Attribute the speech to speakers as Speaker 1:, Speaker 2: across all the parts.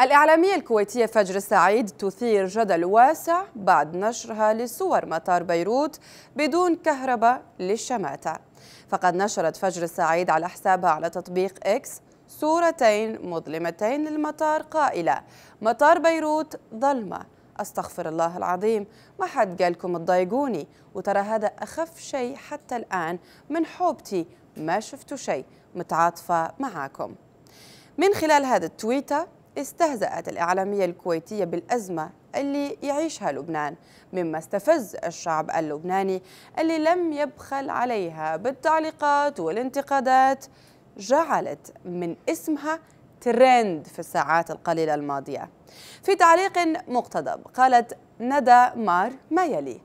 Speaker 1: الإعلامية الكويتية فجر سعيد تثير جدل واسع بعد نشرها لصور مطار بيروت بدون كهرباء للشماتة فقد نشرت فجر سعيد على حسابها على تطبيق إكس صورتين مظلمتين للمطار قائلة مطار بيروت ظلمة أستغفر الله العظيم ما حد قالكم تضايقوني وترى هذا أخف شيء حتى الآن من حوبتي ما شفتوا شيء متعاطفة معاكم من خلال هذا التويتر استهزأت الإعلامية الكويتية بالأزمة اللي يعيشها لبنان مما استفز الشعب اللبناني اللي لم يبخل عليها بالتعليقات والانتقادات جعلت من اسمها ترند في الساعات القليلة الماضية في تعليق مقتضب قالت ندى مار ما يلي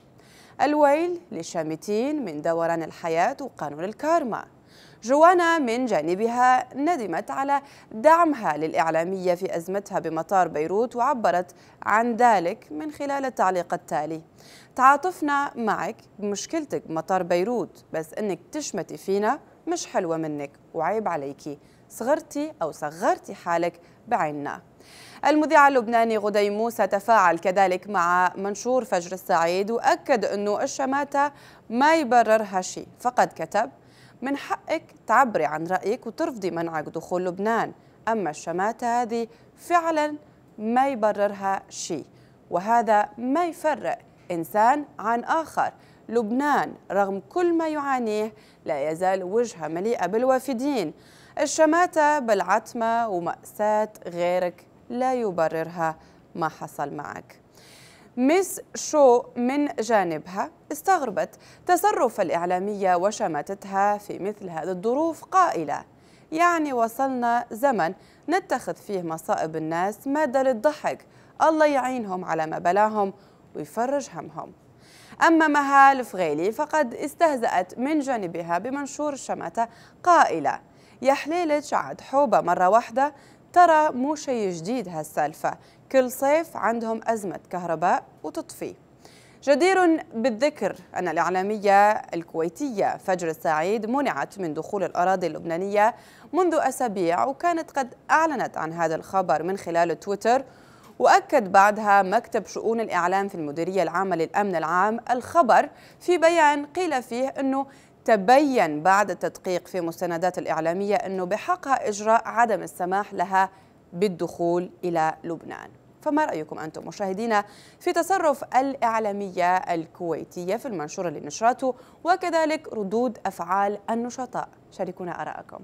Speaker 1: الويل للشامتين من دوران الحياة وقانون الكارما جوانا من جانبها ندمت على دعمها للإعلامية في أزمتها بمطار بيروت وعبرت عن ذلك من خلال التعليق التالي تعاطفنا معك بمشكلتك بمطار بيروت بس أنك تشمتي فينا مش حلوة منك وعيب عليكي صغرتي أو صغرتي حالك بعيننا المذيع اللبناني غدي موسى تفاعل كذلك مع منشور فجر السعيد وأكد أنه الشماتة ما يبررها شيء فقد كتب من حقك تعبري عن رأيك وترفضي منعك دخول لبنان أما الشماتة هذه فعلا ما يبررها شيء وهذا ما يفرق إنسان عن آخر لبنان رغم كل ما يعانيه لا يزال وجهة مليئة بالوافدين الشماتة بالعتمة ومأساة غيرك لا يبررها ما حصل معك ميس شو من جانبها استغربت تصرف الإعلامية وشماتتها في مثل هذه الظروف قائلة يعني وصلنا زمن نتخذ فيه مصائب الناس مادة للضحك الله يعينهم على ما بلاهم ويفرج همهم أما مها الفغيلي فقد استهزأت من جانبها بمنشور الشماتة قائلة يا حليلة عاد حوبة مرة واحدة ترى مو شيء جديد هالسالفة كل صيف عندهم أزمة كهرباء وتطفي جدير بالذكر أن الإعلامية الكويتية فجر السعيد منعت من دخول الأراضي اللبنانية منذ أسابيع وكانت قد أعلنت عن هذا الخبر من خلال تويتر وأكد بعدها مكتب شؤون الإعلام في المديرية العامة للأمن العام الخبر في بيان قيل فيه أنه تبين بعد التدقيق في مستندات الإعلامية أنه بحقها إجراء عدم السماح لها بالدخول إلى لبنان فما رأيكم أنتم مشاهدينا في تصرف الإعلامية الكويتية في المنشور اللي نشرته وكذلك ردود أفعال النشطاء شاركونا أراءكم